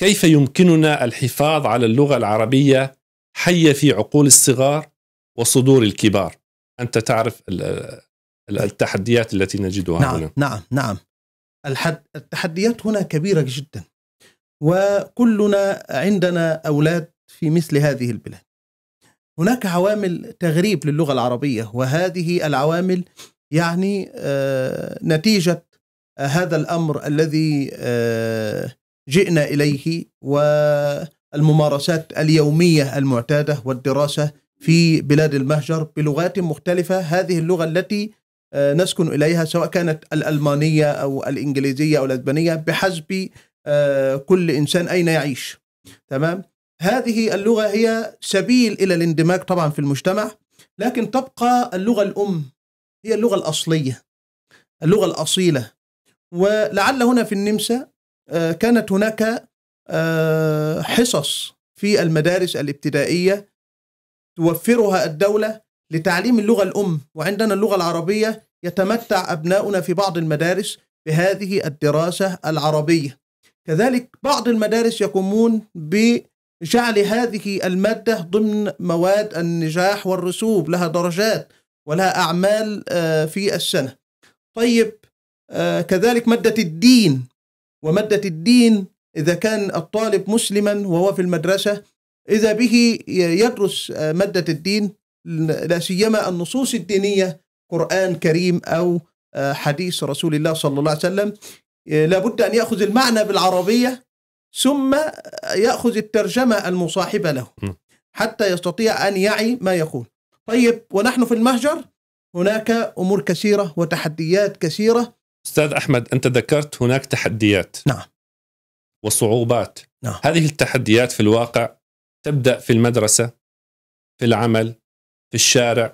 كيف يمكننا الحفاظ على اللغه العربيه حيه في عقول الصغار وصدور الكبار انت تعرف التحديات التي نجدها نعم هنا نعم نعم الحد التحديات هنا كبيره جدا وكلنا عندنا اولاد في مثل هذه البلاد هناك عوامل تغريب للغه العربيه وهذه العوامل يعني آه، نتيجه آه، هذا الامر الذي آه، جئنا اليه والممارسات اليوميه المعتاده والدراسه في بلاد المهجر بلغات مختلفه هذه اللغه التي آه، نسكن اليها سواء كانت الالمانيه او الانجليزيه او الاسبانيه بحسب آه، كل انسان اين يعيش تمام هذه اللغه هي سبيل الى الاندماج طبعا في المجتمع لكن تبقى اللغه الام هي اللغه الاصليه اللغه الاصيله ولعل هنا في النمسا آه، كانت هناك آه، حصص في المدارس الابتدائيه توفرها الدوله لتعليم اللغه الام وعندنا اللغه العربيه يتمتع ابناؤنا في بعض المدارس بهذه الدراسه العربيه كذلك بعض المدارس يقومون بجعل هذه الماده ضمن مواد النجاح والرسوب لها درجات ولها اعمال آه، في السنه طيب كذلك ماده الدين ومادة الدين إذا كان الطالب مسلما وهو في المدرسة إذا به يدرس آه، مادة الدين لا سيما النصوص الدينية قرآن كريم أو آه، حديث رسول الله صلى الله عليه وسلم آه، لابد أن يأخذ المعنى بالعربية ثم يأخذ الترجمة المصاحبة له حتى يستطيع أن يعي ما يقول طيب ونحن في المهجر هناك أمور كثيرة وتحديات كثيرة استاذ احمد انت ذكرت هناك تحديات نعم وصعوبات نعم. هذه التحديات في الواقع تبدا في المدرسه في العمل في الشارع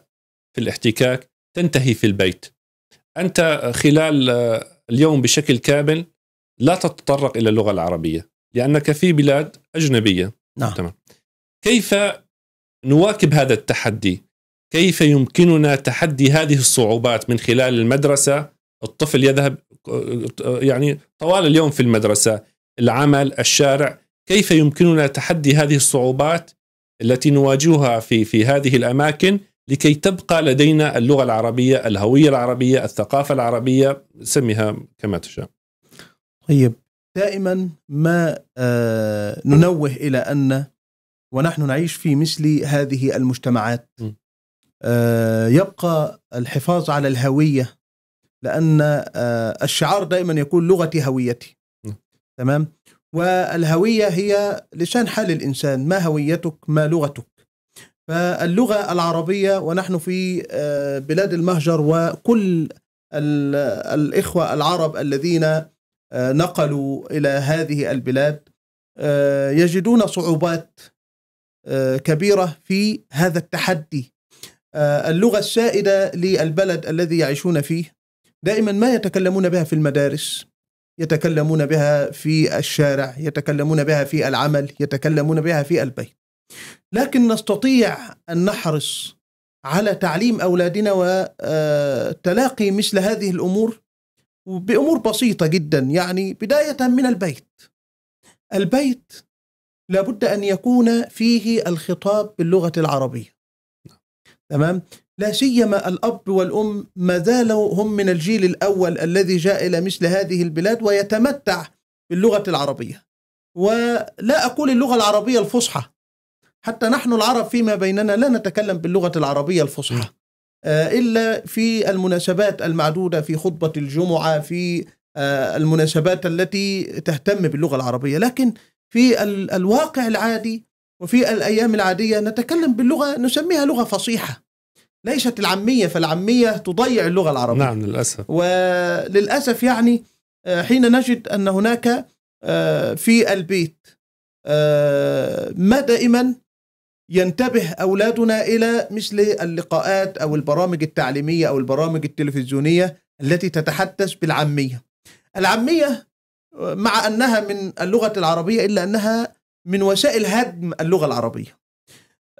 في الاحتكاك تنتهي في البيت انت خلال آه، اليوم بشكل كامل لا تتطرق الى اللغه العربيه لانك في بلاد اجنبيه نعم تمام كيف نواكب هذا التحدي؟ كيف يمكننا تحدي هذه الصعوبات من خلال المدرسه الطفل يذهب يعني طوال اليوم في المدرسه العمل الشارع كيف يمكننا تحدي هذه الصعوبات التي نواجهها في في هذه الاماكن لكي تبقى لدينا اللغه العربيه، الهويه العربيه، الثقافه العربيه، سميها كما تشاء. طيب دائما ما آه، ننوه الى ان ونحن نعيش في مثل هذه المجتمعات آه، يبقى الحفاظ على الهويه لان آه، الشعار دائما يقول لغتي هويتي تمام والهويه هي لسان حال الانسان ما هويتك ما لغتك فاللغه العربيه ونحن في آه، بلاد المهجر وكل الاخوه العرب الذين آه، نقلوا الى هذه البلاد يجدون صعوبات كبيره في هذا التحدي اللغه السائده للبلد الذي يعيشون فيه دائما ما يتكلمون بها في المدارس يتكلمون بها في الشارع يتكلمون بها في العمل يتكلمون بها في البيت لكن نستطيع ان نحرص على تعليم اولادنا وتلاقي آه، مثل هذه الامور بامور بسيطه جدا يعني بدايه من البيت البيت لابد ان يكون فيه الخطاب باللغه العربيه تمام لا سيما الأب والأم ما زالوا هم من الجيل الأول الذي جاء إلى مثل هذه البلاد ويتمتع باللغة العربية ولا أقول اللغة العربية الفصحى حتى نحن العرب فيما بيننا لا نتكلم باللغة العربية الفصحى آه، إلا في المناسبات المعدودة في خطبة الجمعة في آه، المناسبات التي تهتم باللغة العربية لكن في الواقع العادي وفي الأيام العادية نتكلم باللغة نسميها لغة فصيحة ليست العامية فالعامية تضيع اللغة العربية نعم للأسف وللأسف يعني آه، حين نجد أن هناك آه، في البيت آه، ما دائما ينتبه أولادنا إلى مثل اللقاءات أو البرامج التعليمية أو البرامج التلفزيونية التي تتحدث بالعامية العامية مع أنها من اللغة العربية إلا أنها من وسائل هدم اللغة العربية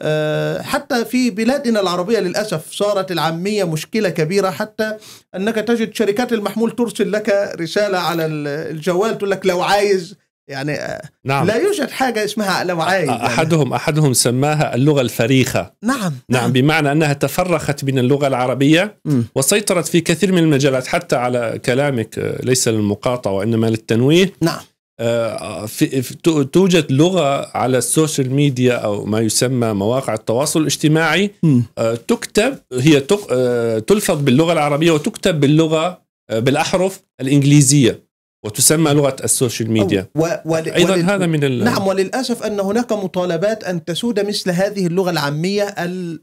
آه، حتى في بلادنا العربية للأسف صارت العامية مشكلة كبيرة حتى أنك تجد شركات المحمول ترسل لك رسالة على الجوال تقول لك لو عايز يعني آه، نعم. لا يوجد حاجة اسمها لو عايز يعني. أحدهم أحدهم سماها اللغة الفريخة نعم, نعم نعم بمعنى أنها تفرخت من اللغة العربية م. وسيطرت في كثير من المجالات حتى على كلامك آه، ليس للمقاطعة وإنما للتنويه نعم آه، في توجد لغه على السوشيال ميديا او ما يسمى مواقع التواصل الاجتماعي آه، تكتب هي آه، تلفظ باللغه العربيه وتكتب باللغه بالاحرف الانجليزيه وتسمى لغه السوشيال ميديا و... و ايضا ولل... هذا من ال... نعم وللاسف ان هناك مطالبات ان تسود مثل هذه اللغه العاميه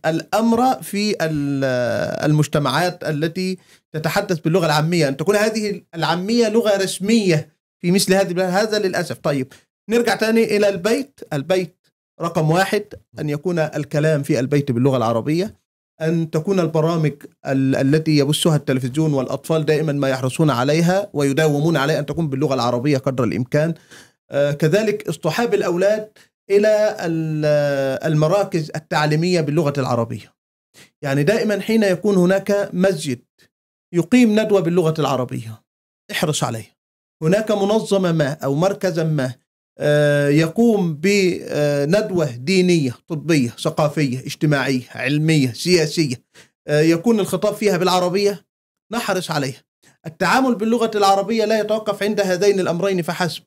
الامر في المجتمعات التي تتحدث باللغه العاميه ان تكون هذه العاميه لغه رسميه في مثل هذه هذا للاسف طيب نرجع تاني الى البيت البيت رقم واحد ان يكون الكلام في البيت باللغه العربيه ان تكون البرامج ال- التي يبثها التلفزيون والاطفال دائما ما يحرصون عليها ويداومون عليها ان تكون باللغه العربيه قدر الامكان آه كذلك اصطحاب الاولاد الى المراكز التعليميه باللغه العربيه يعني دائما حين يكون هناك مسجد يقيم ندوه باللغه العربيه احرص عليه هناك منظمة ما أو مركزا ما آه، يقوم بندوة دينية طبية ثقافية اجتماعية علمية سياسية آه، يكون الخطاب فيها بالعربية نحرص عليها التعامل باللغة العربية لا يتوقف عند هذين الأمرين فحسب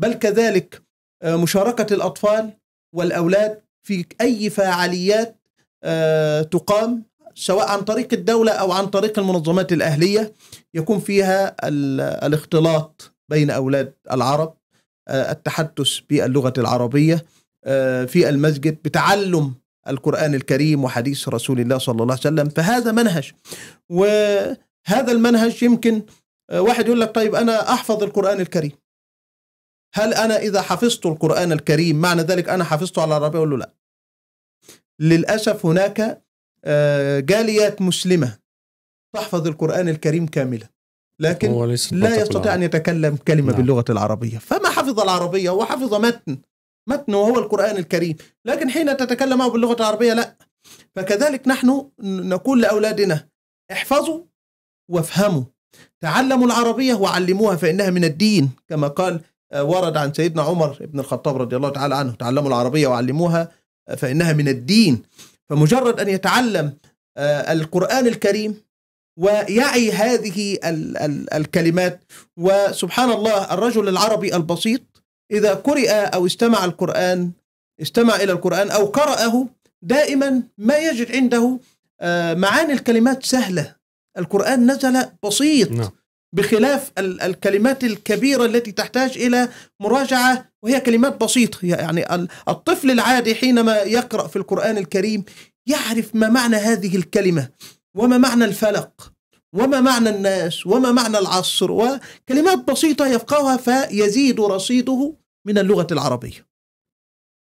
بل كذلك آه، مشاركة الأطفال والأولاد في أي فعاليات تقام سواء عن طريق الدولة أو عن طريق المنظمات الأهلية يكون فيها الاختلاط بين أولاد العرب آه، التحدث باللغة العربية آه، في المسجد بتعلم القرآن الكريم وحديث رسول الله صلى الله عليه وسلم فهذا منهج وهذا المنهج يمكن آه، واحد يقول لك طيب أنا أحفظ القرآن الكريم هل أنا إذا حفظت القرآن الكريم معنى ذلك أنا حفظته على العربية أقول له لا للأسف هناك جاليات مسلمة تحفظ القرآن الكريم كاملا لكن لا يستطيع أن يتكلم كلمة نعم. باللغة العربية فما حفظ العربية وحفظ متن متن وهو القرآن الكريم لكن حين تتكلم معه باللغة العربية لا فكذلك نحن نقول لأولادنا احفظوا وافهموا تعلموا العربية وعلموها فإنها من الدين كما قال آه، ورد عن سيدنا عمر بن الخطاب رضي الله تعالى عنه تعلموا العربية وعلموها آه، فإنها من الدين فمجرد أن يتعلم آه، القرآن الكريم ويعي هذه ال ال الكلمات وسبحان الله الرجل العربي البسيط إذا قرئ أو استمع القرآن استمع إلى القرآن أو قرأه دائما ما يجد عنده آه، معاني الكلمات سهلة القرآن نزل بسيط نعم. بخلاف الكلمات الكبيرة التي تحتاج إلى مراجعة وهي كلمات بسيطة يعني الطفل العادي حينما يقرأ في القرآن الكريم يعرف ما معنى هذه الكلمة وما معنى الفلق وما معنى الناس وما معنى العصر وكلمات بسيطة يفقهها فيزيد رصيده من اللغة العربية